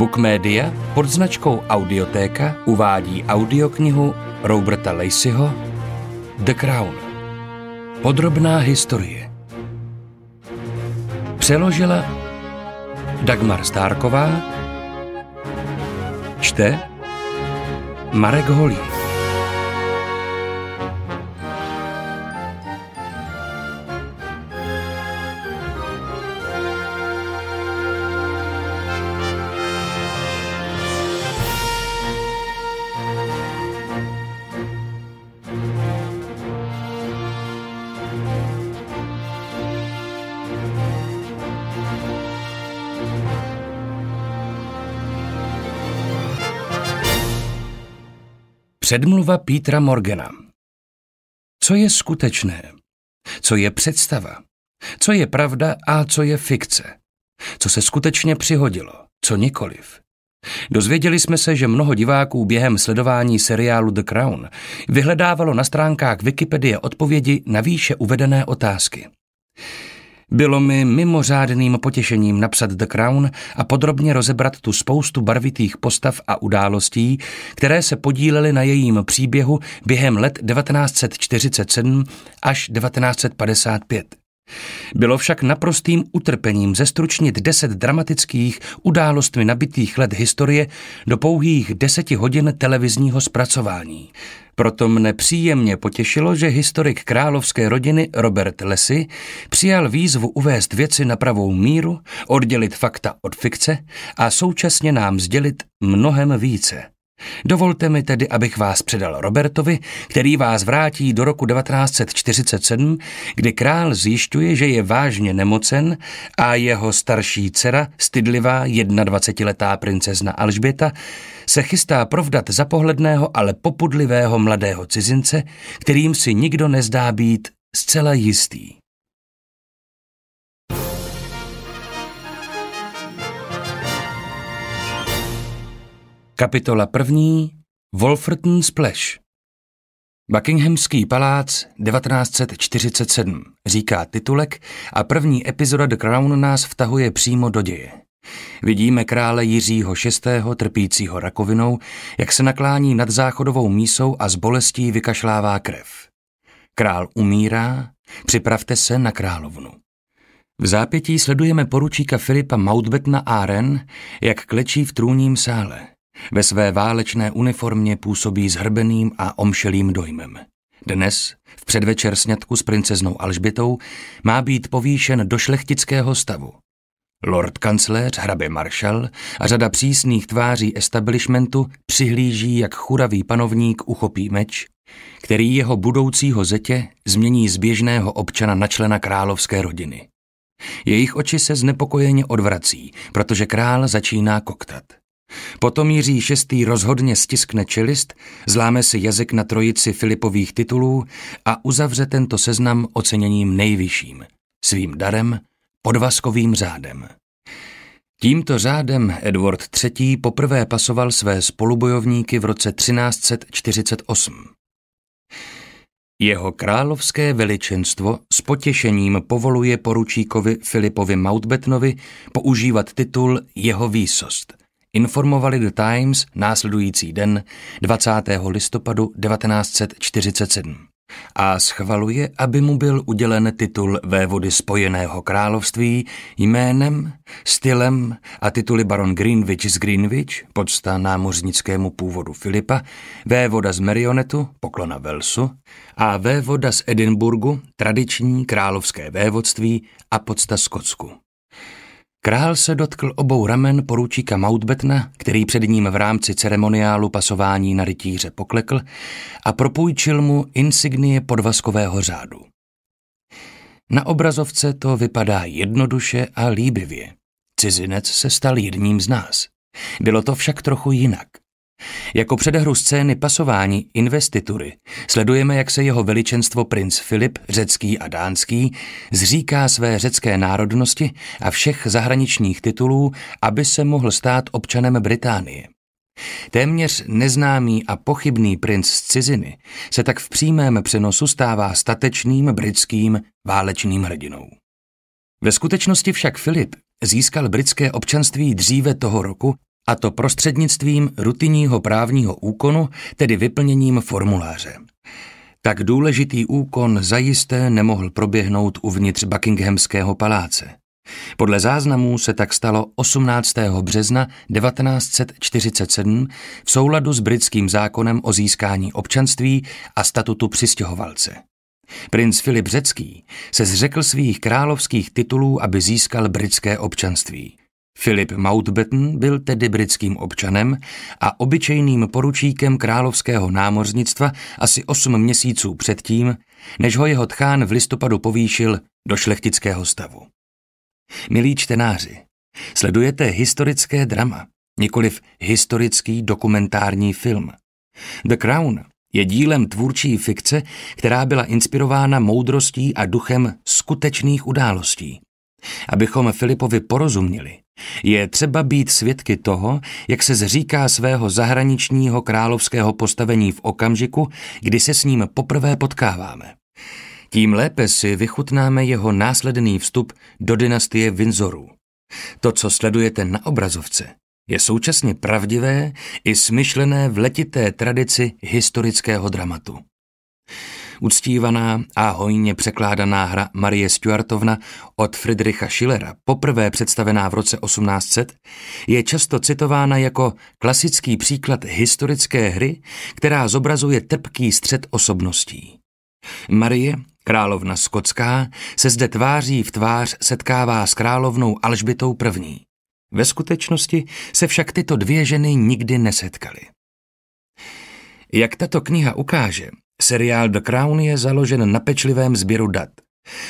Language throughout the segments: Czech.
Bookmedia pod značkou Audiotéka uvádí audioknihu Roberta Lacyho The Crown. Podrobná historie. Přeložila Dagmar Stárková, čte Marek Holík. Předmluva Petra Morgana. Co je skutečné? Co je představa? Co je pravda a co je fikce? Co se skutečně přihodilo, co nikoliv? Dozvěděli jsme se, že mnoho diváků během sledování seriálu The Crown vyhledávalo na stránkách Wikipedie odpovědi na výše uvedené otázky. Bylo mi mimořádným potěšením napsat The Crown a podrobně rozebrat tu spoustu barvitých postav a událostí, které se podílely na jejím příběhu během let 1947 až 1955. Bylo však naprostým utrpením zestručnit deset dramatických událostmi nabitých let historie do pouhých deseti hodin televizního zpracování. Proto mne příjemně potěšilo, že historik královské rodiny Robert Lesy přijal výzvu uvést věci na pravou míru, oddělit fakta od fikce a současně nám sdělit mnohem více. Dovolte mi tedy, abych vás předal Robertovi, který vás vrátí do roku 1947, kdy král zjišťuje, že je vážně nemocen a jeho starší dcera, stydlivá 21-letá princezna Alžběta, se chystá provdat za pohledného, ale popudlivého mladého cizince, kterým si nikdo nezdá být zcela jistý. Kapitola první Wolferton Splash Buckinghamský palác 1947, říká titulek a první epizoda The Crown nás vtahuje přímo do děje. Vidíme krále Jiřího VI. trpícího rakovinou, jak se naklání nad záchodovou mísou a z bolestí vykašlává krev. Král umírá, připravte se na královnu. V zápětí sledujeme poručíka Filipa Mountbattena Aren, jak klečí v trůním sále. Ve své válečné uniformě působí zhrbeným a omšelým dojmem. Dnes, v předvečer sňatku s princeznou Alžbětou, má být povýšen do šlechtického stavu. Lord kancléř, hrabě, maršal a řada přísných tváří establishmentu přihlíží, jak churavý panovník uchopí meč, který jeho budoucího zetě změní z běžného občana na člena královské rodiny. Jejich oči se znepokojeně odvrací, protože král začíná koktat. Potom Jiří VI. rozhodně stiskne čelist, zláme si jazyk na trojici Filipových titulů a uzavře tento seznam oceněním nejvyšším, svým darem, podvazkovým řádem. Tímto řádem Edward III. poprvé pasoval své spolubojovníky v roce 1348. Jeho královské veličenstvo s potěšením povoluje poručíkovi Filipovi Mountbattonovi používat titul jeho výsost – informovali The Times následující den 20. listopadu 1947 a schvaluje, aby mu byl udělen titul vévody Spojeného království jménem, stylem a tituly baron Greenwich z Greenwich, podsta námořnickému původu Filipa, vévoda z Marionetu, poklona Velsu, a vévoda z Edinburgu, tradiční královské vévodství a podsta Skotsku. Král se dotkl obou ramen poručíka Mautbetna, který před ním v rámci ceremoniálu pasování na rytíře poklekl a propůjčil mu insignie podvazkového řádu. Na obrazovce to vypadá jednoduše a líbivě. Cizinec se stal jedním z nás. Bylo to však trochu jinak. Jako předehru scény pasování investitury sledujeme, jak se jeho veličenstvo princ Filip, řecký a dánský, zříká své řecké národnosti a všech zahraničních titulů, aby se mohl stát občanem Británie. Téměř neznámý a pochybný princ z ciziny se tak v přímém přenosu stává statečným britským válečným hrdinou. Ve skutečnosti však Filip získal britské občanství dříve toho roku, a to prostřednictvím rutinního právního úkonu, tedy vyplněním formuláře. Tak důležitý úkon zajisté nemohl proběhnout uvnitř Buckinghamského paláce. Podle záznamů se tak stalo 18. března 1947 v souladu s britským zákonem o získání občanství a statutu přistěhovalce. Princ Filip Řecký se zřekl svých královských titulů, aby získal britské občanství. Philip Mountbatten byl tedy britským občanem a obyčejným poručíkem královského námořnictva asi 8 měsíců předtím, než ho jeho tchán v listopadu povýšil do šlechtického stavu. Milí čtenáři, sledujete historické drama, nikoliv historický dokumentární film. The Crown je dílem tvůrčí fikce, která byla inspirována moudrostí a duchem skutečných událostí. Abychom Filipovi porozuměli, je třeba být svědky toho, jak se zříká svého zahraničního královského postavení v okamžiku, kdy se s ním poprvé potkáváme. Tím lépe si vychutnáme jeho následný vstup do dynastie Vinzorů. To, co sledujete na obrazovce, je současně pravdivé i smyšlené v letité tradici historického dramatu uctívaná a hojně překládaná hra Marie Stuartovna od Friedricha Schillera, poprvé představená v roce 1800, je často citována jako klasický příklad historické hry, která zobrazuje trpký střed osobností. Marie, královna skotská, se zde tváří v tvář setkává s královnou Alžbitou I. Ve skutečnosti se však tyto dvě ženy nikdy nesetkaly. Jak tato kniha ukáže, Seriál The Crown je založen na pečlivém sběru dat.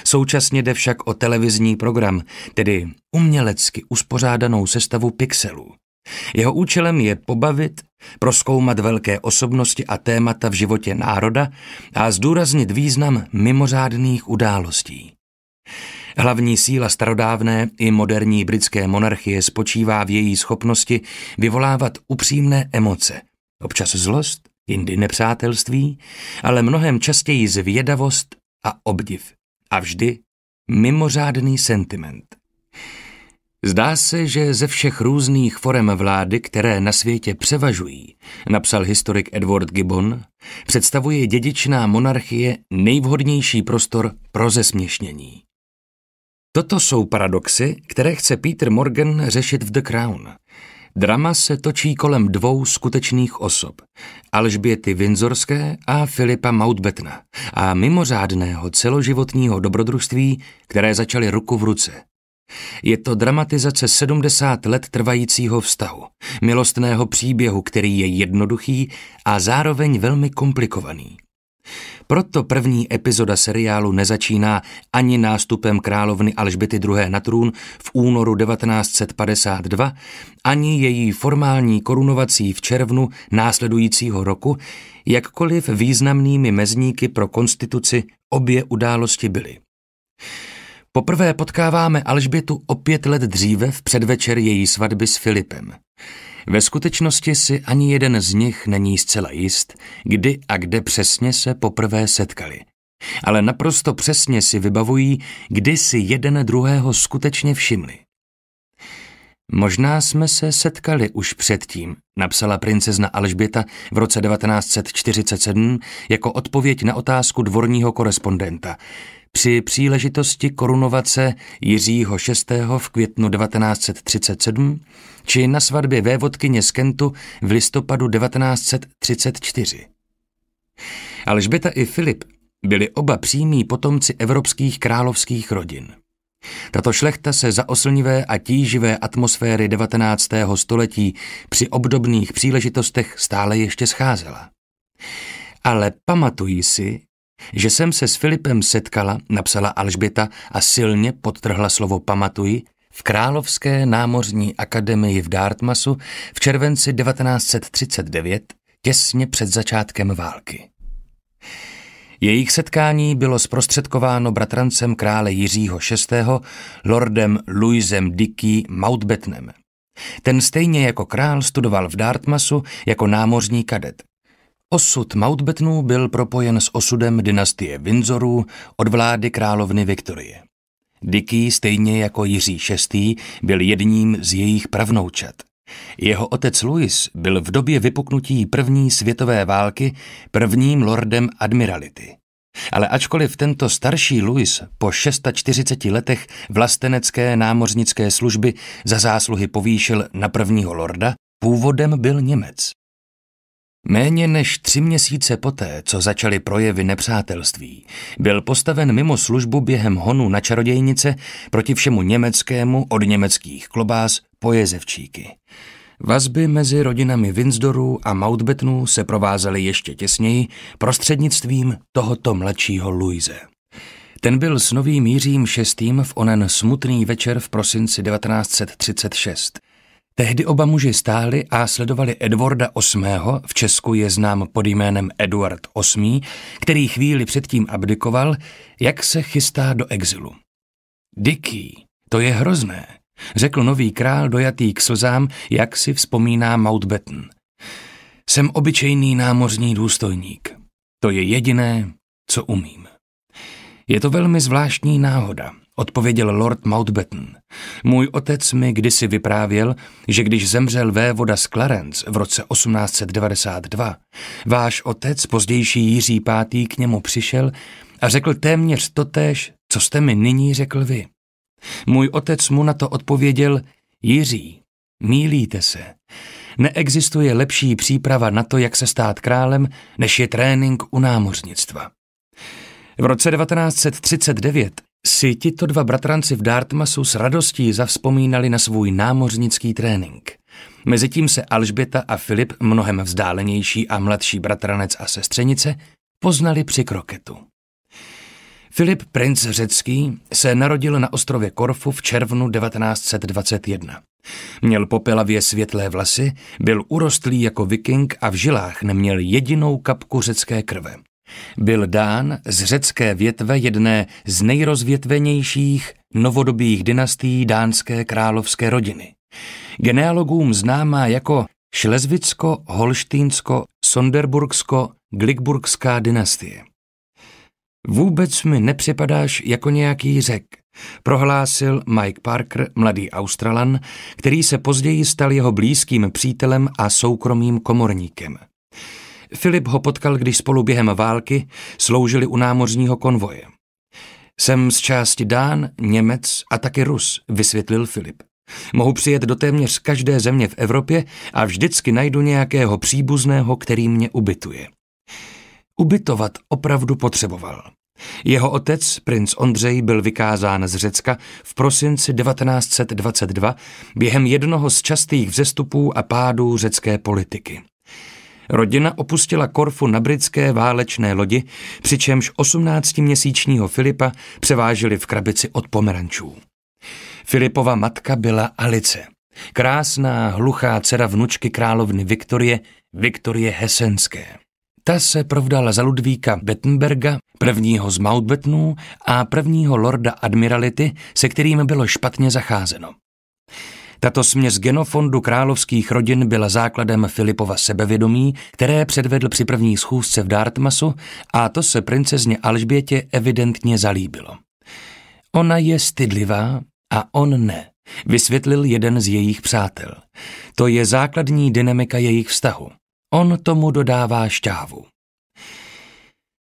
Současně jde však o televizní program, tedy umělecky uspořádanou sestavu pixelů. Jeho účelem je pobavit, proskoumat velké osobnosti a témata v životě národa a zdůraznit význam mimořádných událostí. Hlavní síla starodávné i moderní britské monarchie spočívá v její schopnosti vyvolávat upřímné emoce, občas zlost, jindy nepřátelství, ale mnohem častěji zvědavost a obdiv. A vždy mimořádný sentiment. Zdá se, že ze všech různých forem vlády, které na světě převažují, napsal historik Edward Gibbon, představuje dědičná monarchie nejvhodnější prostor pro zesměšnění. Toto jsou paradoxy, které chce Peter Morgan řešit v The Crown – Drama se točí kolem dvou skutečných osob, Alžběty Vinzorské a Filipa Mautbetna a mimořádného celoživotního dobrodružství, které začaly ruku v ruce. Je to dramatizace 70 let trvajícího vztahu, milostného příběhu, který je jednoduchý a zároveň velmi komplikovaný. Proto první epizoda seriálu nezačíná ani nástupem královny Alžbety II. na trůn v únoru 1952, ani její formální korunovací v červnu následujícího roku, jakkoliv významnými mezníky pro konstituci obě události byly. Poprvé potkáváme Alžbětu o pět let dříve v předvečer její svatby s Filipem. Ve skutečnosti si ani jeden z nich není zcela jist, kdy a kde přesně se poprvé setkali. Ale naprosto přesně si vybavují, kdy si jeden druhého skutečně všimli. Možná jsme se setkali už předtím, napsala princezna Alžběta v roce 1947 jako odpověď na otázku dvorního korespondenta. Při příležitosti korunovace Jiřího VI. v květnu 1937 či na svatbě vévodkyně z Kentu v listopadu 1934. Alžběta i Filip byli oba přímí potomci evropských královských rodin. Tato šlechta se za oslnivé a tíživé atmosféry 19. století při obdobných příležitostech stále ještě scházela. Ale pamatuji si, že jsem se s Filipem setkala, napsala Alžběta a silně podtrhla slovo pamatuji, v Královské námořní akademii v Dartmasu v červenci 1939, těsně před začátkem války. Jejich setkání bylo zprostředkováno bratrancem krále Jiřího VI., lordem Louisem Dicky Mountbatnem. Ten stejně jako král studoval v Dartmasu jako námořní kadet. Osud Mountbatnů byl propojen s osudem dynastie Windsorů od vlády královny Viktorie. Dicky, stejně jako Jiří VI., byl jedním z jejich pravnoučat – jeho otec Louis byl v době vypuknutí první světové války prvním lordem admirality. Ale ačkoliv tento starší Louis po 640 letech vlastenecké námořnické služby za zásluhy povýšil na prvního lorda, původem byl Němec. Méně než tři měsíce poté, co začaly projevy nepřátelství, byl postaven mimo službu během honu na čarodějnice proti všemu německému od německých klobás pojezevčíky. Vazby mezi rodinami Windsdorů a Mountbattenů se provázely ještě těsněji prostřednictvím tohoto mladšího Louise. Ten byl s novým Jiřím VI. v onen smutný večer v prosinci 1936. Tehdy oba muži stáhli a sledovali Edwarda VIII. v Česku je znám pod jménem Eduard VIII., který chvíli předtím abdikoval, jak se chystá do exilu. Dicky, to je hrozné. Řekl nový král, dojatý k slzám, jak si vzpomíná Mountbatten. Jsem obyčejný námořní důstojník. To je jediné, co umím. Je to velmi zvláštní náhoda, odpověděl Lord Mountbatten. Můj otec mi kdysi vyprávěl, že když zemřel vévoda z Clarence v roce 1892, váš otec, pozdější Jiří V. k němu přišel a řekl téměř totéž, co jste mi nyní řekl vy. Můj otec mu na to odpověděl, Jiří, mílíte se. Neexistuje lepší příprava na to, jak se stát králem, než je trénink u námořnictva. V roce 1939 si tito dva bratranci v Dartmasu s radostí zavzpomínali na svůj námořnický trénink. Mezitím se Alžběta a Filip, mnohem vzdálenější a mladší bratranec a sestřenice, poznali při kroketu. Filip princ řecký se narodil na ostrově Korfu v červnu 1921. Měl popelavě světlé vlasy, byl urostlý jako viking a v žilách neměl jedinou kapku řecké krve. Byl dán z řecké větve jedné z nejrozvětvenějších novodobých dynastií dánské královské rodiny. Genealogům známá jako Šlezvicko, holštýnsko Sonderburgsko, Glikburgská dynastie. Vůbec mi nepřipadáš jako nějaký řek, prohlásil Mike Parker, mladý Australan, který se později stal jeho blízkým přítelem a soukromým komorníkem. Filip ho potkal, když spolu během války sloužili u námořního konvoje. Jsem z části Dán, Němec a taky Rus, vysvětlil Filip. Mohu přijet do téměř každé země v Evropě a vždycky najdu nějakého příbuzného, který mě ubytuje ubytovat opravdu potřeboval. Jeho otec, princ Ondřej, byl vykázán z Řecka v prosinci 1922 během jednoho z častých vzestupů a pádů řecké politiky. Rodina opustila Korfu na britské válečné lodi, přičemž 18-měsíčního Filipa převážili v krabici od pomerančů. Filipova matka byla Alice, krásná, hluchá dcera vnučky královny Viktorie, Viktorie Hesenské. Ta se provdala za Ludvíka Bettenberga, prvního z Mountbattenů a prvního lorda admirality, se kterým bylo špatně zacházeno. Tato směs genofondu královských rodin byla základem Filipova sebevědomí, které předvedl při první schůzce v Dartmasu a to se princezně Alžbětě evidentně zalíbilo. Ona je stydlivá a on ne, vysvětlil jeden z jejich přátel. To je základní dynamika jejich vztahu. On tomu dodává šťávu.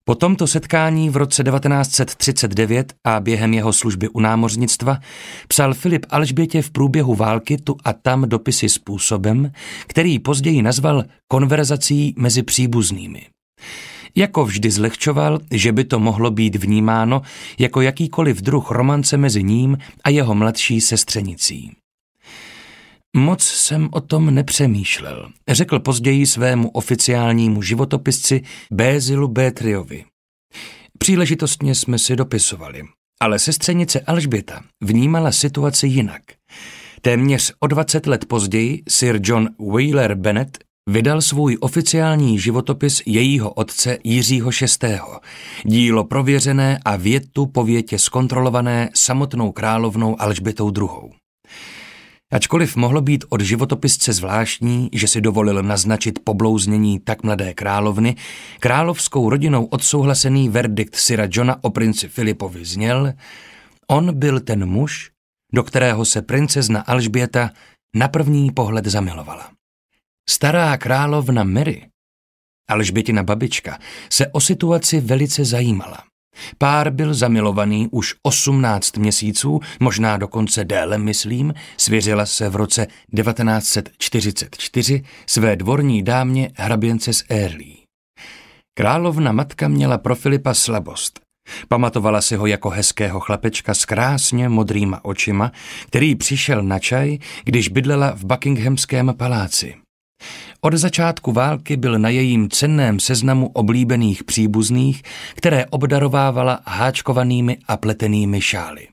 Po tomto setkání v roce 1939 a během jeho služby u námořnictva psal Filip Alžbětě v průběhu války tu a tam dopisy způsobem, který později nazval konverzací mezi příbuznými. Jako vždy zlehčoval, že by to mohlo být vnímáno jako jakýkoliv druh romance mezi ním a jeho mladší sestřenicí. Moc jsem o tom nepřemýšlel, řekl později svému oficiálnímu životopisci Bézilu Bétriovi. Příležitostně jsme si dopisovali, ale sestřenice Alžběta vnímala situaci jinak. Téměř o 20 let později Sir John Wheeler Bennett vydal svůj oficiální životopis jejího otce Jiřího VI. Dílo prověřené a větu po větě zkontrolované samotnou královnou Alžbětou II. Ačkoliv mohlo být od životopisce zvláštní, že si dovolil naznačit poblouznění tak mladé královny, královskou rodinou odsouhlasený verdikt Syra Johna o princi Filipovi zněl, on byl ten muž, do kterého se princezna Alžběta na první pohled zamilovala. Stará královna Mary, Alžbětina babička, se o situaci velice zajímala. Pár byl zamilovaný už 18 měsíců, možná dokonce déle, myslím, svěřila se v roce 1944 své dvorní dámě hraběnce z Early. Královna matka měla pro Filipa slabost. Pamatovala si ho jako hezkého chlapečka s krásně modrýma očima, který přišel na čaj, když bydlela v Buckinghamském paláci. Od začátku války byl na jejím cenném seznamu oblíbených příbuzných, které obdarovávala háčkovanými a pletenými šály.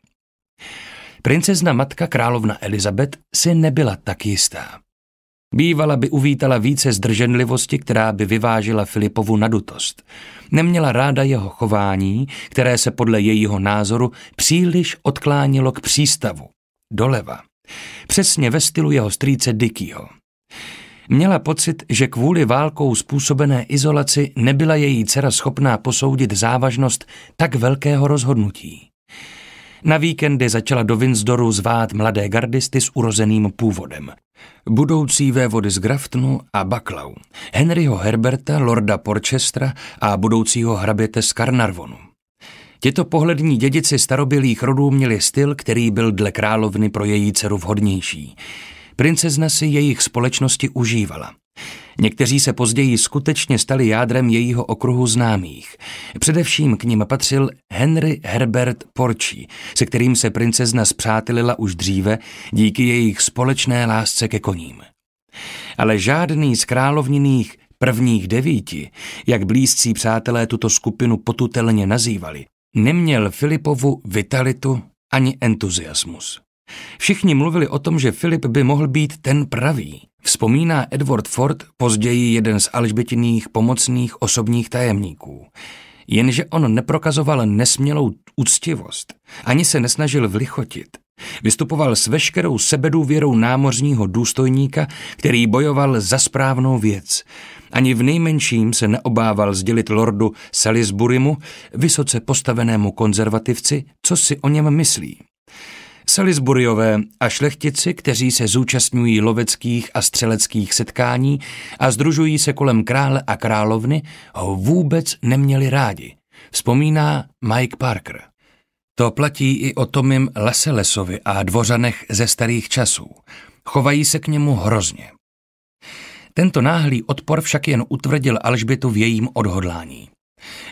Princezna matka královna Elizabet si nebyla tak jistá. Bývala by uvítala více zdrženlivosti, která by vyvážila Filipovu nadutost. Neměla ráda jeho chování, které se podle jejího názoru příliš odklánilo k přístavu, doleva. Přesně ve stylu jeho strýce Dickyho měla pocit, že kvůli válkou způsobené izolaci nebyla její dcera schopná posoudit závažnost tak velkého rozhodnutí. Na víkendy začala do Windsoru zvát mladé gardisty s urozeným původem. Budoucí vévody z Graftonu a Baklau, Henryho Herberta, lorda Porchestra a budoucího hraběte z Carnarvonu. Tito pohlední dědici starobylých rodů měli styl, který byl dle královny pro její dceru vhodnější. Princezna si jejich společnosti užívala. Někteří se později skutečně stali jádrem jejího okruhu známých. Především k ním patřil Henry Herbert Porčí, se kterým se princezna zpřátelila už dříve díky jejich společné lásce ke koním. Ale žádný z královniných prvních devíti, jak blízcí přátelé tuto skupinu potutelně nazývali, neměl Filipovu vitalitu ani entuziasmus. Všichni mluvili o tom, že Filip by mohl být ten pravý, vzpomíná Edward Ford, později jeden z Alžbětiných pomocných osobních tajemníků. Jenže on neprokazoval nesmělou úctivost, ani se nesnažil vlichotit. Vystupoval s veškerou sebedůvěrou námořního důstojníka, který bojoval za správnou věc. Ani v nejmenším se neobával sdělit lordu Salisburymu, vysoce postavenému konzervativci, co si o něm myslí. Salisburyové a šlechtici, kteří se zúčastňují loveckých a střeleckých setkání a združují se kolem krále a královny, ho vůbec neměli rádi, vzpomíná Mike Parker. To platí i o Tomim Laselesovi a dvořanech ze starých časů. Chovají se k němu hrozně. Tento náhlý odpor však jen utvrdil Alžbětu v jejím odhodlání.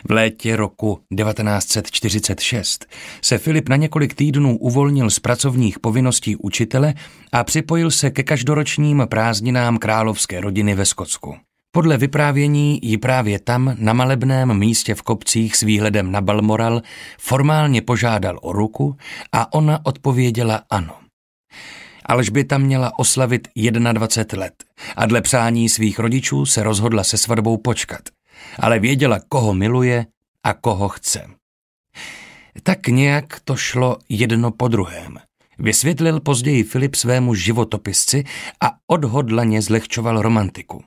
V létě roku 1946 se Filip na několik týdnů uvolnil z pracovních povinností učitele a připojil se ke každoročním prázdninám královské rodiny ve Skotsku. Podle vyprávění ji právě tam, na malebném místě v kopcích s výhledem na Balmoral, formálně požádal o ruku a ona odpověděla ano. Alžběta měla oslavit 21 let a dle přání svých rodičů se rozhodla se svatbou počkat – ale věděla, koho miluje a koho chce. Tak nějak to šlo jedno po druhém. Vysvětlil později Filip svému životopisci a odhodlaně zlehčoval romantiku.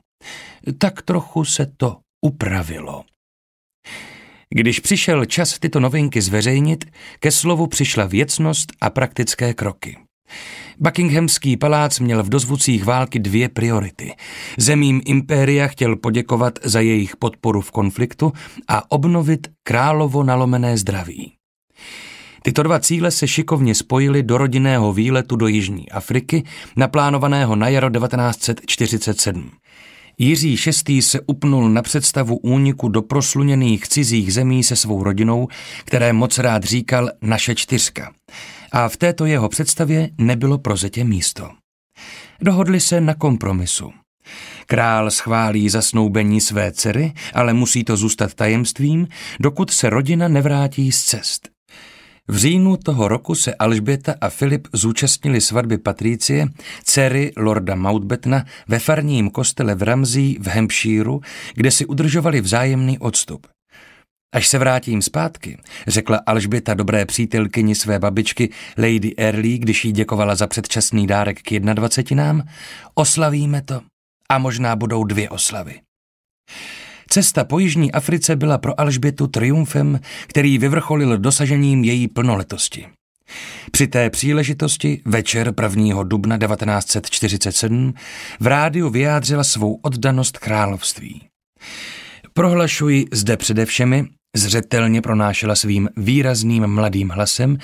Tak trochu se to upravilo. Když přišel čas tyto novinky zveřejnit, ke slovu přišla věcnost a praktické kroky. Buckinghamský palác měl v dozvucích války dvě priority. Zemím impéria chtěl poděkovat za jejich podporu v konfliktu a obnovit královo nalomené zdraví. Tyto dva cíle se šikovně spojily do rodinného výletu do Jižní Afriky, naplánovaného na jaro 1947. Jiří VI. se upnul na představu úniku do prosluněných cizích zemí se svou rodinou, které moc rád říkal naše čtyřka a v této jeho představě nebylo pro zetě místo. Dohodli se na kompromisu. Král schválí zasnoubení své dcery, ale musí to zůstat tajemstvím, dokud se rodina nevrátí z cest. V říjnu toho roku se Alžběta a Filip zúčastnili svatby Patricie, dcery lorda Mountbetna, ve farním kostele v Ramzí v Hampshire, kde si udržovali vzájemný odstup. Až se vrátím zpátky, řekla Alžběta dobré přítelkyni své babičky Lady Early, když jí děkovala za předčasný dárek k nám, oslavíme to a možná budou dvě oslavy. Cesta po Jižní Africe byla pro Alžbětu triumfem, který vyvrcholil dosažením její plnoletosti. Při té příležitosti večer 1. dubna 1947 v rádiu vyjádřila svou oddanost království. Prohlašuji zde především, Zřetelně pronášela svým výrazným mladým hlasem,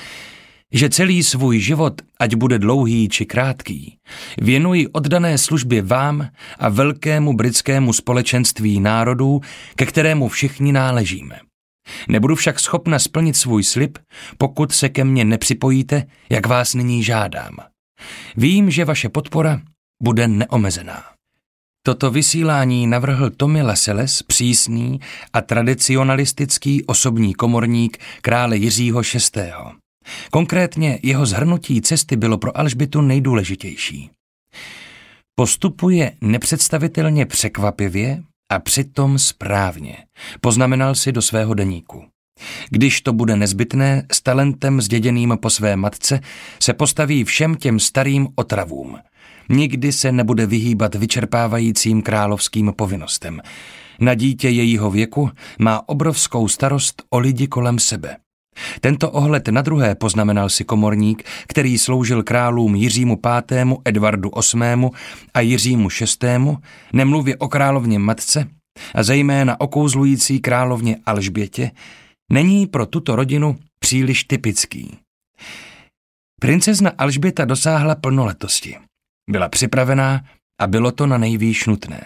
že celý svůj život, ať bude dlouhý či krátký, věnuji oddané službě vám a velkému britskému společenství národů, ke kterému všichni náležíme. Nebudu však schopna splnit svůj slib, pokud se ke mně nepřipojíte, jak vás nyní žádám. Vím, že vaše podpora bude neomezená. Toto vysílání navrhl Tommy Laseles, přísný a tradicionalistický osobní komorník krále Jiřího VI. Konkrétně jeho zhrnutí cesty bylo pro Alžbitu nejdůležitější. Postupuje nepředstavitelně překvapivě a přitom správně, poznamenal si do svého deníku. Když to bude nezbytné, s talentem zděděným po své matce se postaví všem těm starým otravům – Nikdy se nebude vyhýbat vyčerpávajícím královským povinnostem. Na dítě jejího věku má obrovskou starost o lidi kolem sebe. Tento ohled na druhé poznamenal si komorník, který sloužil králům Jiřímu V., Edvardu VIII. a Jiřímu VI., nemluvě o královně matce a zejména o kouzlující královně Alžbětě, není pro tuto rodinu příliš typický. Princezna Alžběta dosáhla plnoletosti. Byla připravená a bylo to na nejvýš nutné.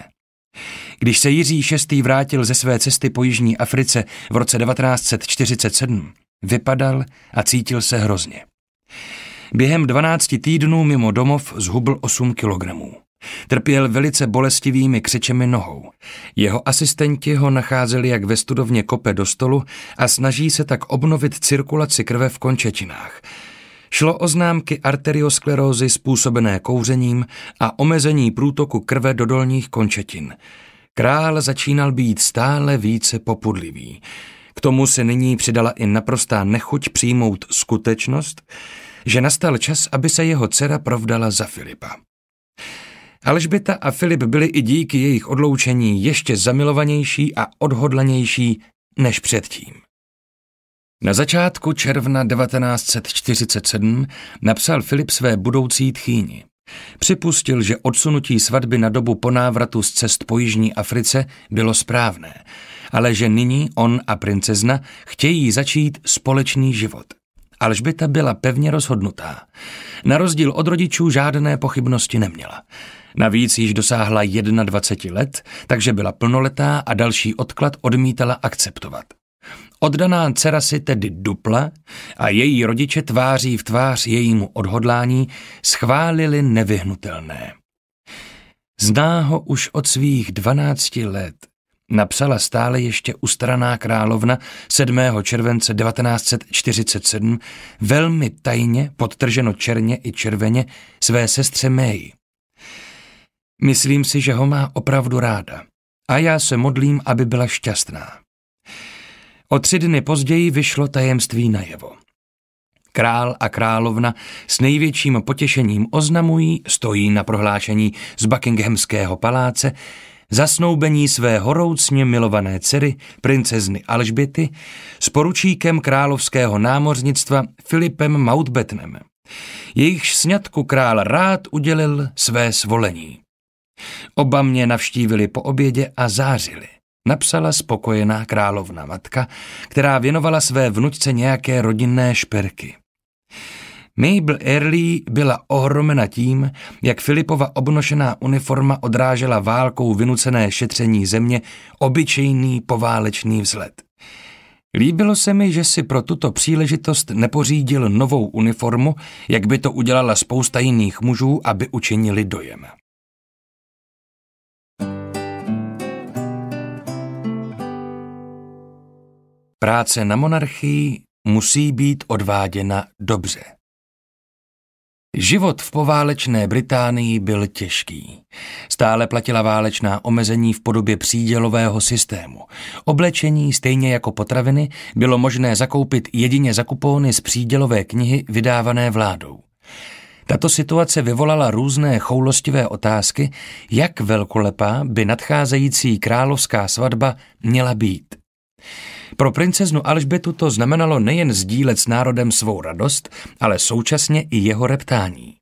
Když se Jiří VI. vrátil ze své cesty po Jižní Africe v roce 1947, vypadal a cítil se hrozně. Během 12 týdnů mimo domov zhubl 8 kilogramů. Trpěl velice bolestivými křečemi nohou. Jeho asistenti ho nacházeli jak ve studovně kope do stolu a snaží se tak obnovit cirkulaci krve v končetinách – Šlo o známky arteriosklerózy způsobené kouřením a omezení průtoku krve do dolních končetin. Král začínal být stále více popudlivý. K tomu se nyní přidala i naprostá nechuť přijmout skutečnost, že nastal čas, aby se jeho dcera provdala za Filipa. Alžbeta a Filip byli i díky jejich odloučení ještě zamilovanější a odhodlanější než předtím. Na začátku června 1947 napsal Filip své budoucí tchýni. Připustil, že odsunutí svatby na dobu po návratu z cest po Jižní Africe bylo správné, ale že nyní on a princezna chtějí začít společný život. Alžběta byla pevně rozhodnutá. Na rozdíl od rodičů žádné pochybnosti neměla. Navíc již dosáhla 21 let, takže byla plnoletá a další odklad odmítala akceptovat. Oddaná dcera si tedy dupla a její rodiče tváří v tvář jejímu odhodlání schválili nevyhnutelné. Zná ho už od svých dvanácti let. Napsala stále ještě ustraná královna 7. července 1947 velmi tajně, podtrženo černě i červeně, své sestře May. Myslím si, že ho má opravdu ráda. A já se modlím, aby byla šťastná. O tři dny později vyšlo tajemství najevo. Král a královna s největším potěšením oznamují, stojí na prohlášení z Buckinghamského paláce, zasnoubení své horoucně milované dcery, princezny Alžběty, s poručíkem královského námořnictva Filipem Mountbattenem. Jejichž sňatku král rád udělil své svolení. Oba mě navštívili po obědě a zářili napsala spokojená královna matka, která věnovala své vnučce nějaké rodinné šperky. Mabel Early byla ohromena tím, jak Filipova obnošená uniforma odrážela válkou vynucené šetření země obyčejný poválečný vzhled. Líbilo se mi, že si pro tuto příležitost nepořídil novou uniformu, jak by to udělala spousta jiných mužů, aby učinili dojem. Práce na monarchii musí být odváděna dobře. Život v poválečné Británii byl těžký. Stále platila válečná omezení v podobě přídělového systému. Oblečení, stejně jako potraviny, bylo možné zakoupit jedině za kupóny z přídělové knihy vydávané vládou. Tato situace vyvolala různé choulostivé otázky, jak velkolepá by nadcházející královská svatba měla být. Pro princeznu Alžbetu to znamenalo nejen sdílet s národem svou radost, ale současně i jeho reptání.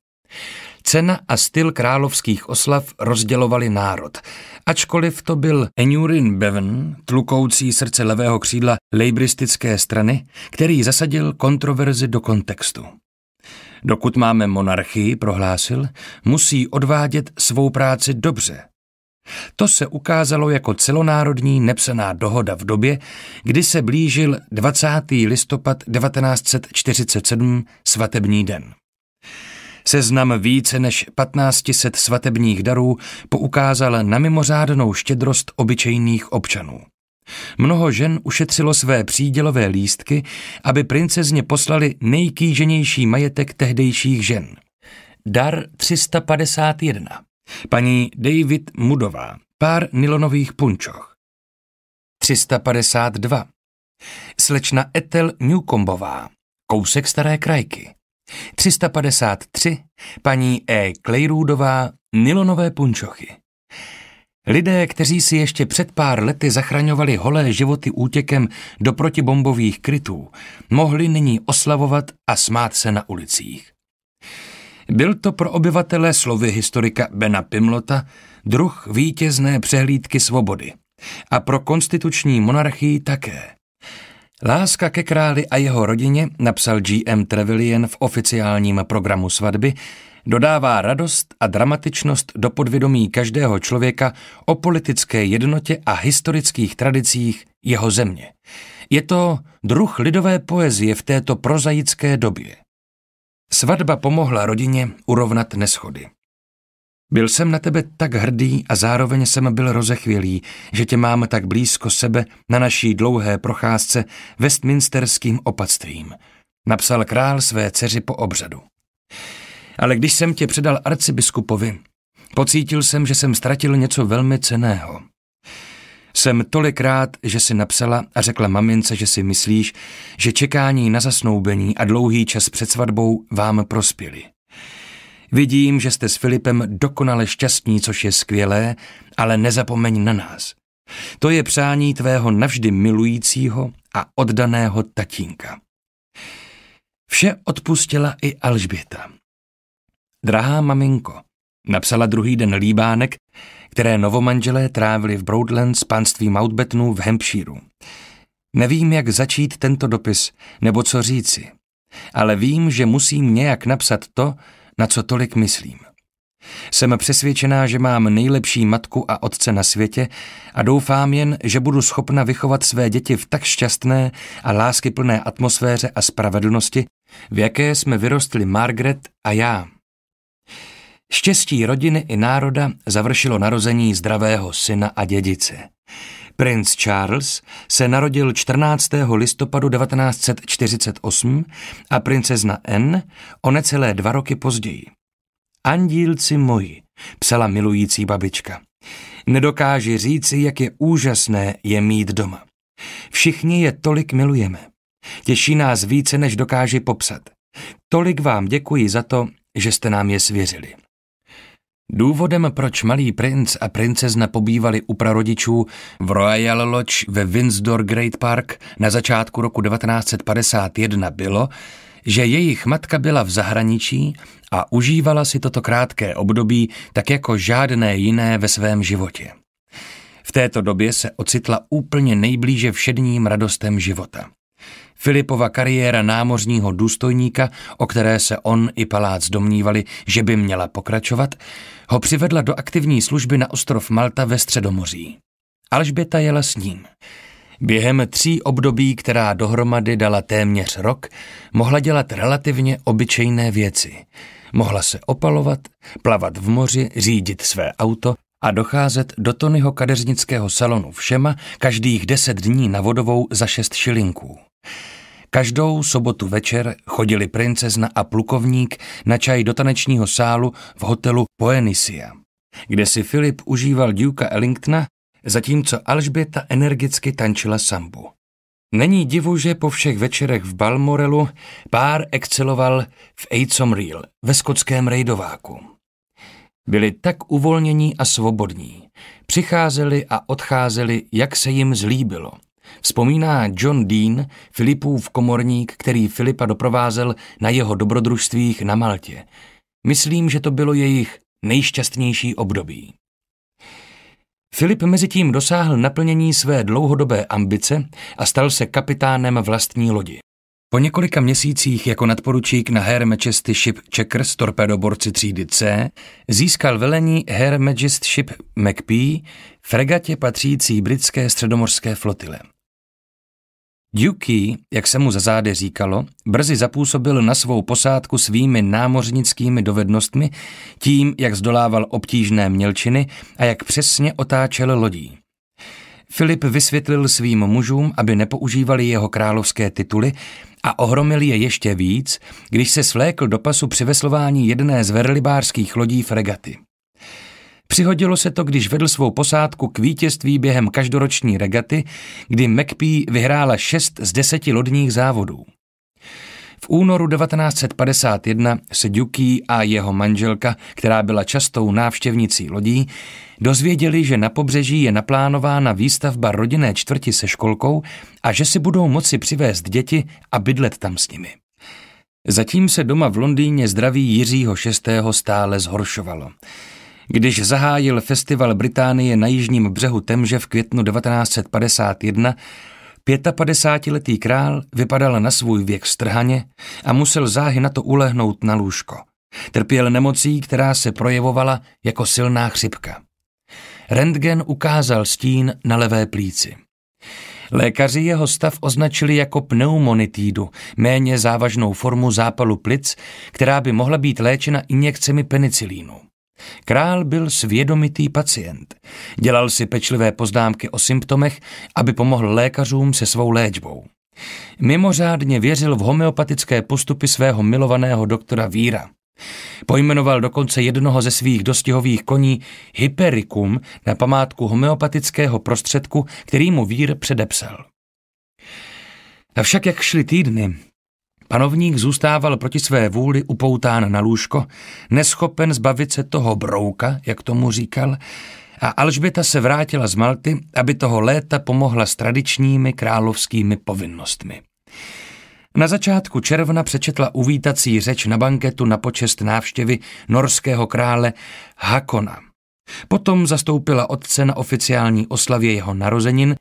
Cena a styl královských oslav rozdělovali národ, ačkoliv to byl Enurin Bevan, tlukoucí srdce levého křídla lejbristické strany, který zasadil kontroverzi do kontextu. Dokud máme monarchii, prohlásil, musí odvádět svou práci dobře, to se ukázalo jako celonárodní nepsaná dohoda v době, kdy se blížil 20. listopad 1947 svatební den. Seznam více než 1500 svatebních darů poukázal na mimořádnou štědrost obyčejných občanů. Mnoho žen ušetřilo své přídělové lístky, aby princezně poslali nejkýženější majetek tehdejších žen. Dar 351. Paní David Mudová, pár nylonových punčoch. 352. Slečna Etel Newcombová, kousek staré krajky. 353. Paní E. Klejrůdová, nylonové punčochy. Lidé, kteří si ještě před pár lety zachraňovali holé životy útěkem do protibombových krytů, mohli nyní oslavovat a smát se na ulicích. Byl to pro obyvatele slovy historika Bena Pimlota druh vítězné přehlídky svobody a pro konstituční monarchii také. Láska ke králi a jeho rodině, napsal G.M. Trevelyan v oficiálním programu svatby, dodává radost a dramatičnost do podvědomí každého člověka o politické jednotě a historických tradicích jeho země. Je to druh lidové poezie v této prozaické době. Svatba pomohla rodině urovnat neschody. Byl jsem na tebe tak hrdý a zároveň jsem byl rozechvělý, že tě mám tak blízko sebe na naší dlouhé procházce westminsterským opatstvím, napsal král své dceři po obřadu. Ale když jsem tě předal arcibiskupovi, pocítil jsem, že jsem ztratil něco velmi ceného. Jsem tolik rád, že si napsala a řekla mamince, že si myslíš, že čekání na zasnoubení a dlouhý čas před svatbou vám prospěli. Vidím, že jste s Filipem dokonale šťastní, což je skvělé, ale nezapomeň na nás. To je přání tvého navždy milujícího a oddaného tatínka. Vše odpustila i Alžběta. Drahá maminko, Napsala druhý den líbánek, které novomanželé trávili v Broadlands panství Mountbattenů v Hampshireu. Nevím, jak začít tento dopis, nebo co říci, ale vím, že musím nějak napsat to, na co tolik myslím. Jsem přesvědčená, že mám nejlepší matku a otce na světě a doufám jen, že budu schopna vychovat své děti v tak šťastné a láskyplné atmosféře a spravedlnosti, v jaké jsme vyrostli Margaret a já. Štěstí rodiny i národa završilo narození zdravého syna a dědice. Prince Charles se narodil 14. listopadu 1948 a princezna N o necelé dva roky později. Andílci moji, psala milující babička. Nedokáži říci, jak je úžasné je mít doma. Všichni je tolik milujeme. Těší nás více, než dokáži popsat. Tolik vám děkuji za to, že jste nám je svěřili. Důvodem, proč malý princ a princezna pobývali u prarodičů v Royal Lodge ve Windsor Great Park na začátku roku 1951 bylo, že jejich matka byla v zahraničí a užívala si toto krátké období tak jako žádné jiné ve svém životě. V této době se ocitla úplně nejblíže všedním radostem života. Filipova kariéra námořního důstojníka, o které se on i palác domnívali, že by měla pokračovat, ho přivedla do aktivní služby na ostrov Malta ve Středomoří. Alžběta jela s ním. Během tří období, která dohromady dala téměř rok, mohla dělat relativně obyčejné věci. Mohla se opalovat, plavat v moři, řídit své auto a docházet do Tonyho kadeřnického salonu všema každých deset dní na vodovou za šest šilinků. Každou sobotu večer chodili princezna a plukovník na čaj do tanečního sálu v hotelu Poenisia, kde si Filip užíval Duka Ellingtona, zatímco Alžběta energicky tančila sambu. Není divu, že po všech večerech v Balmorelu pár exceloval v Eidsomreel ve skotském rejdováku. Byli tak uvolnění a svobodní. Přicházeli a odcházeli, jak se jim zlíbilo – Vzpomíná John Dean, Filipův komorník, který Filipa doprovázel na jeho dobrodružstvích na Maltě. Myslím, že to bylo jejich nejšťastnější období. Filip mezitím dosáhl naplnění své dlouhodobé ambice a stal se kapitánem vlastní lodi. Po několika měsících jako nadporučík na Her Majesty Ship Checkers torpedoborci třídy C získal velení Her Majesty Ship McPee fregatě patřící britské středomorské flotile. Dukey, jak se mu za zády říkalo, brzy zapůsobil na svou posádku svými námořnickými dovednostmi, tím, jak zdolával obtížné mělčiny a jak přesně otáčel lodí. Filip vysvětlil svým mužům, aby nepoužívali jeho královské tituly a ohromil je ještě víc, když se svlékl do pasu při veslování jedné z verlibářských lodí fregaty. Přihodilo se to, když vedl svou posádku k vítězství během každoroční regaty, kdy McPee vyhrála šest z deseti lodních závodů. V únoru 1951 se Duký a jeho manželka, která byla častou návštěvnicí lodí, dozvěděli, že na pobřeží je naplánována výstavba rodinné čtvrti se školkou a že si budou moci přivést děti a bydlet tam s nimi. Zatím se doma v Londýně zdraví Jiřího VI. stále zhoršovalo. Když zahájil festival Británie na jižním břehu Temže v květnu 1951, 55-letý král vypadal na svůj věk strhaně a musel záhy na to ulehnout na lůžko. Trpěl nemocí, která se projevovala jako silná chřipka. Rentgen ukázal stín na levé plíci. Lékaři jeho stav označili jako pneumonitídu, méně závažnou formu zápalu plic, která by mohla být léčena injekcemi penicilínu. Král byl svědomitý pacient. Dělal si pečlivé poznámky o symptomech, aby pomohl lékařům se svou léčbou. Mimořádně věřil v homeopatické postupy svého milovaného doktora Víra. Pojmenoval dokonce jednoho ze svých dostihových koní Hypericum na památku homeopatického prostředku, který mu Vír předepsal. Avšak jak šly týdny, Panovník zůstával proti své vůli upoután na lůžko, neschopen zbavit se toho brouka, jak tomu říkal, a Alžběta se vrátila z Malty, aby toho léta pomohla s tradičními královskými povinnostmi. Na začátku června přečetla uvítací řeč na banketu na počest návštěvy norského krále Hakona. Potom zastoupila otce na oficiální oslavě jeho narozenin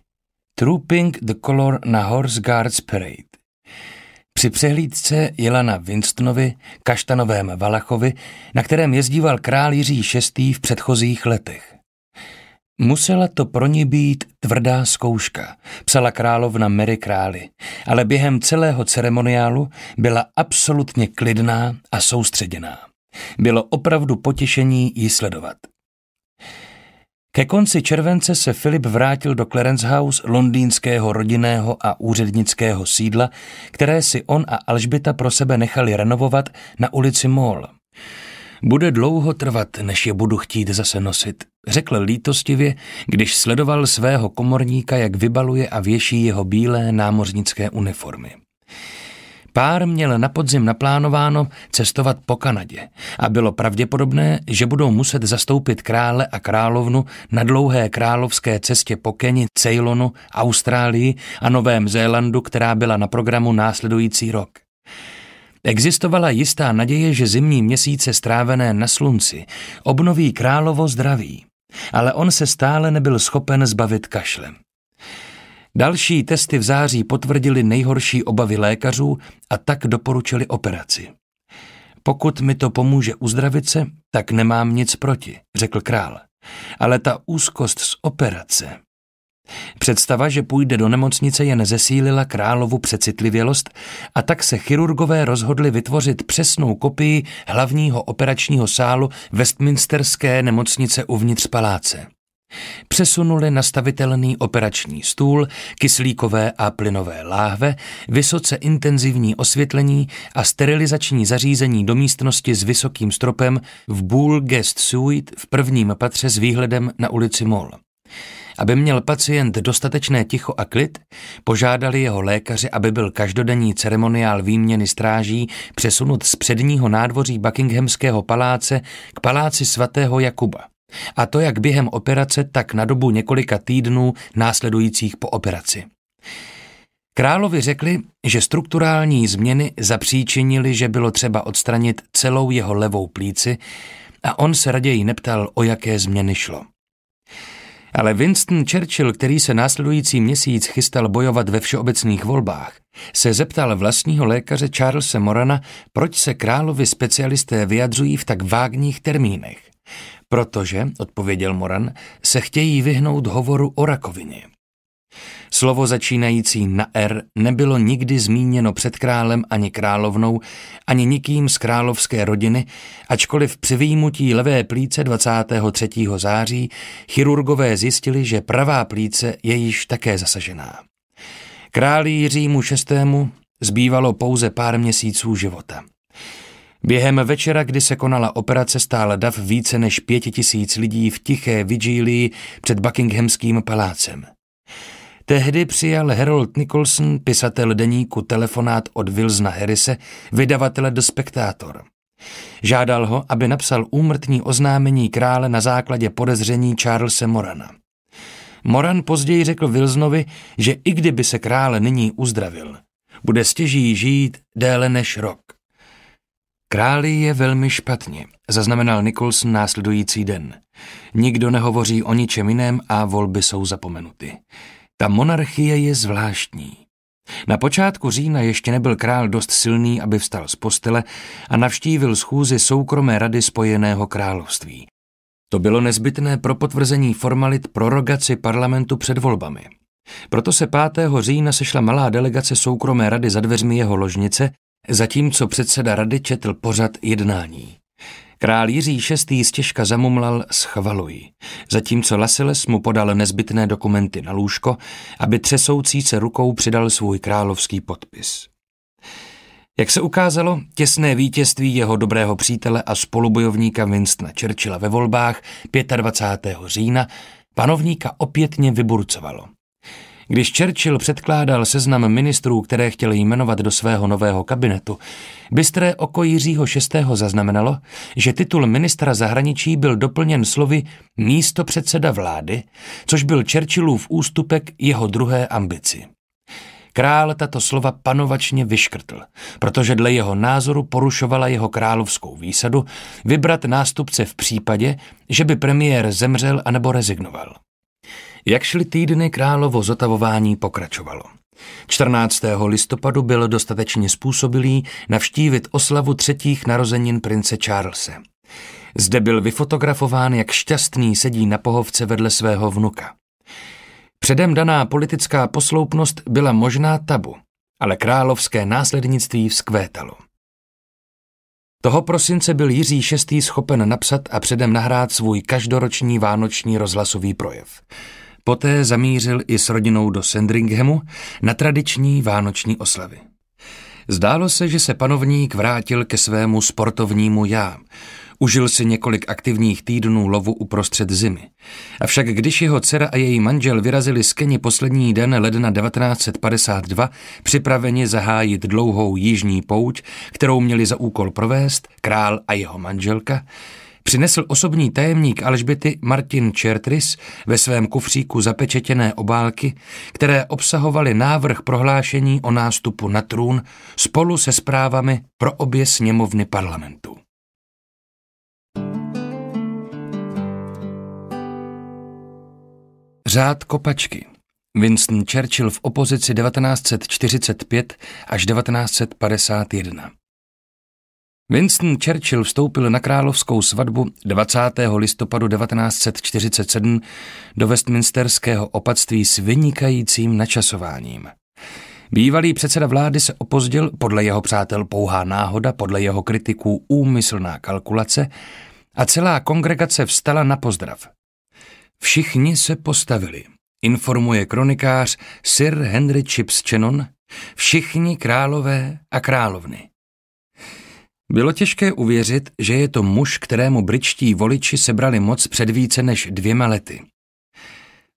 Trooping the Color na Horse Guards Parade. Při přehlídce jela na Winstonovi, Kaštanovém Valachovi, na kterém jezdíval král Jiří VI. v předchozích letech. Musela to pro ní být tvrdá zkouška, psala královna Mary Králi, ale během celého ceremoniálu byla absolutně klidná a soustředěná. Bylo opravdu potěšení ji sledovat. Ke konci července se Filip vrátil do Clarence House londýnského rodinného a úřednického sídla, které si on a Alžbita pro sebe nechali renovovat na ulici Mall. Bude dlouho trvat, než je budu chtít zase nosit, řekl lítostivě, když sledoval svého komorníka, jak vybaluje a věší jeho bílé námořnické uniformy. Pár měl na podzim naplánováno cestovat po Kanadě a bylo pravděpodobné, že budou muset zastoupit krále a královnu na dlouhé královské cestě po Keni, Ceylonu, Austrálii a Novém Zélandu, která byla na programu následující rok. Existovala jistá naděje, že zimní měsíce strávené na slunci obnoví královo zdraví, ale on se stále nebyl schopen zbavit kašlem. Další testy v září potvrdili nejhorší obavy lékařů a tak doporučili operaci. Pokud mi to pomůže uzdravit se, tak nemám nic proti, řekl král. Ale ta úzkost z operace. Představa, že půjde do nemocnice, jen zesílila královu přecitlivělost a tak se chirurgové rozhodli vytvořit přesnou kopii hlavního operačního sálu Westminsterské nemocnice uvnitř paláce. Přesunuli nastavitelný operační stůl, kyslíkové a plynové láhve, vysoce intenzivní osvětlení a sterilizační zařízení do místnosti s vysokým stropem v Bull Guest Suite v prvním patře s výhledem na ulici Mall. Aby měl pacient dostatečné ticho a klid, požádali jeho lékaři, aby byl každodenní ceremoniál výměny stráží přesunut z předního nádvoří Buckinghamského paláce k paláci svatého Jakuba. A to jak během operace, tak na dobu několika týdnů následujících po operaci. Královi řekli, že strukturální změny zapříčinily, že bylo třeba odstranit celou jeho levou plíci a on se raději neptal, o jaké změny šlo. Ale Winston Churchill, který se následující měsíc chystal bojovat ve všeobecných volbách, se zeptal vlastního lékaře Charlesa Morana, proč se královi specialisté vyjadřují v tak vágních termínech. Protože, odpověděl Moran, se chtějí vyhnout hovoru o rakovině. Slovo začínající na R nebylo nikdy zmíněno před králem ani královnou, ani nikým z královské rodiny, ačkoliv při výjimutí levé plíce 23. září chirurgové zjistili, že pravá plíce je již také zasažená. Králi Jiřímu VI. zbývalo pouze pár měsíců života. Během večera, kdy se konala operace, stál dav více než pěti tisíc lidí v tiché vigílii před Buckinghamským palácem. Tehdy přijal Harold Nicholson, pisatel deníku telefonát od Wilsona Harrise, vydavatele The Spectator. Žádal ho, aby napsal úmrtní oznámení krále na základě podezření Charlesa Morana. Moran později řekl Wilsonovi, že i kdyby se krále nyní uzdravil, bude stěží žít déle než rok. Králi je velmi špatně, zaznamenal Nichols následující den. Nikdo nehovoří o ničem jiném a volby jsou zapomenuty. Ta monarchie je zvláštní. Na počátku října ještě nebyl král dost silný, aby vstal z postele a navštívil schůzi soukromé rady Spojeného království. To bylo nezbytné pro potvrzení formalit prorogaci parlamentu před volbami. Proto se 5. října sešla malá delegace soukromé rady za dveřmi jeho ložnice, zatímco předseda rady četl pořad jednání. Král Jiří VI. stěžka zamumlal schvaluji, zatímco Lasiles mu podal nezbytné dokumenty na lůžko, aby třesoucí se rukou přidal svůj královský podpis. Jak se ukázalo, těsné vítězství jeho dobrého přítele a spolubojovníka Winstona Churchilla ve volbách 25. října panovníka opětně vyburcovalo. Když Churchill předkládal seznam ministrů, které chtěl jmenovat do svého nového kabinetu, bystré oko Jiřího VI. zaznamenalo, že titul ministra zahraničí byl doplněn slovy místo předseda vlády, což byl Churchillův ústupek jeho druhé ambici. Král tato slova panovačně vyškrtl, protože dle jeho názoru porušovala jeho královskou výsadu vybrat nástupce v případě, že by premiér zemřel anebo rezignoval. Jak šly týdny královo zotavování pokračovalo. 14. listopadu byl dostatečně způsobilý navštívit oslavu třetích narozenin prince Charlese. Zde byl vyfotografován, jak šťastný sedí na pohovce vedle svého vnuka. Předem daná politická posloupnost byla možná tabu, ale královské následnictví vzkvétalo. Toho prosince byl Jiří VI. schopen napsat a předem nahrát svůj každoroční vánoční rozhlasový projev – Poté zamířil i s rodinou do Sandringhamu na tradiční vánoční oslavy. Zdálo se, že se panovník vrátil ke svému sportovnímu já. Užil si několik aktivních týdnů lovu uprostřed zimy. Avšak když jeho dcera a její manžel vyrazili z Keni poslední den ledna 1952, připraveni zahájit dlouhou jižní pouť, kterou měli za úkol provést král a jeho manželka, přinesl osobní tajemník Alžbety Martin Čertris ve svém kufříku zapečetěné obálky, které obsahovaly návrh prohlášení o nástupu na trůn spolu se zprávami pro obě sněmovny parlamentu. Řád kopačky Winston Churchill v opozici 1945 až 1951 Winston Churchill vstoupil na královskou svatbu 20. listopadu 1947 do Westminsterského opatství s vynikajícím načasováním. Bývalý předseda vlády se opozdil, podle jeho přátel pouhá náhoda, podle jeho kritiků úmyslná kalkulace, a celá kongregace vstala na pozdrav. Všichni se postavili, informuje kronikář Sir Henry Chips Chenon, všichni králové a královny. Bylo těžké uvěřit, že je to muž, kterému britští voliči sebrali moc před více než dvěma lety.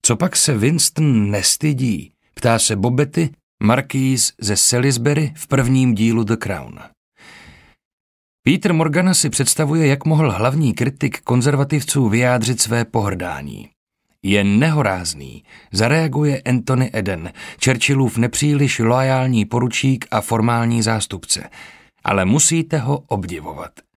Co pak se Winston nestydí, ptá se Bobety, Markýz ze Salisbury v prvním dílu The Crown. Peter Morgana si představuje, jak mohl hlavní kritik konzervativců vyjádřit své pohrdání. Je nehorázný, zareaguje Anthony Eden, Churchillův nepříliš loajální poručík a formální zástupce – ale musíte ho obdivovat.